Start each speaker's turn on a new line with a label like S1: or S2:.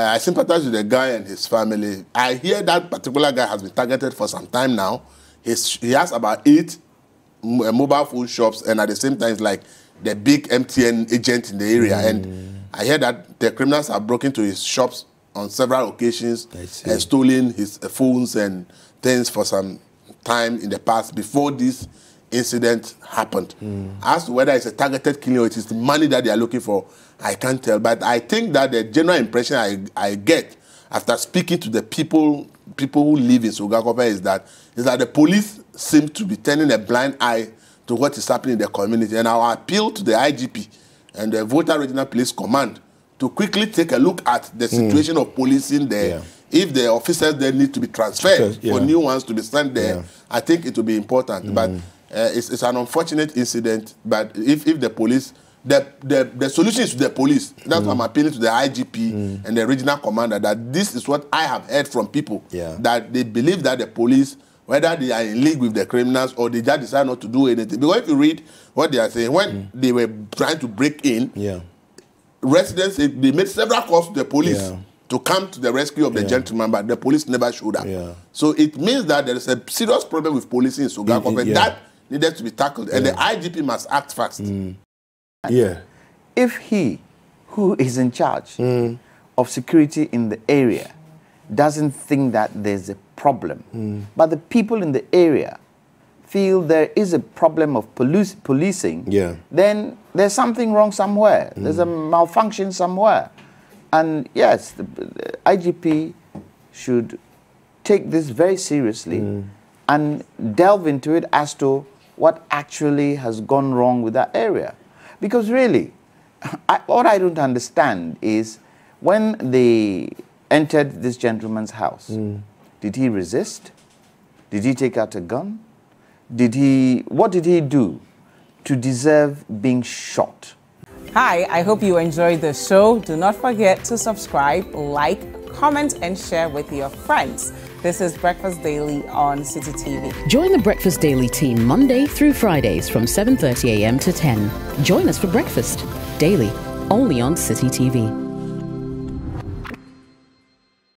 S1: I sympathize with the guy and his family. I hear that particular guy has been targeted for some time now. He's, he has about eight uh, mobile phone shops, and at the same time, it's like the big MTN agent in the area. Mm. And I hear that the criminals have broken into his shops on several occasions and stolen his phones and things for some time in the past before this incident happened. Mm. As to whether it's a targeted killing or it is the money that they are looking for, I can't tell. But I think that the general impression I, I get after speaking to the people people who live in Sogakopa is that is that the police seem to be turning a blind eye to what is happening in the community. And I'll appeal to the IGP and the Volta Regional Police Command to quickly take a look at the mm. situation mm. of policing there. Yeah. If the officers there need to be transferred yeah. for new ones to be sent there, yeah. I think it will be important. Mm. But Uh, it's, it's an unfortunate incident, but if, if the police the, the, the solution is to the police. That's mm. why I'm mm. appealing to the IGP mm. and the regional commander that this is what I have heard from people yeah. that they believe that the police, whether they are in league with the criminals or they just decide not to do anything. Because if you read what they are saying, when mm. they were trying to break in, yeah. residents they made several calls to the police. Yeah. To come to the rescue of the gentleman, but the police never showed up. So it means that there is a serious problem with policing in Sugar. That needed to be tackled, and yeah. the IGP must act fast. Mm.
S2: Yeah. If he, who is in charge mm. of security in the area, doesn't think that there's a problem, mm. but the people in the area feel there is a problem of police, policing, yeah. then there's something wrong somewhere. Mm. There's a malfunction somewhere. And yes, the, the IGP should take this very seriously mm. and delve into it as to what actually has gone wrong with that area. Because really, I, what I don't understand is when they entered this gentleman's house, mm. did he resist? Did he take out a gun? Did he, what did he do to deserve being shot? Hi, I hope you enjoyed the show. Do not forget to subscribe, like, comment, and share with your friends. This is Breakfast Daily on City TV. Join the Breakfast Daily team Monday through Fridays from 7:30 a.m. to 10. Join us for breakfast daily only on City TV.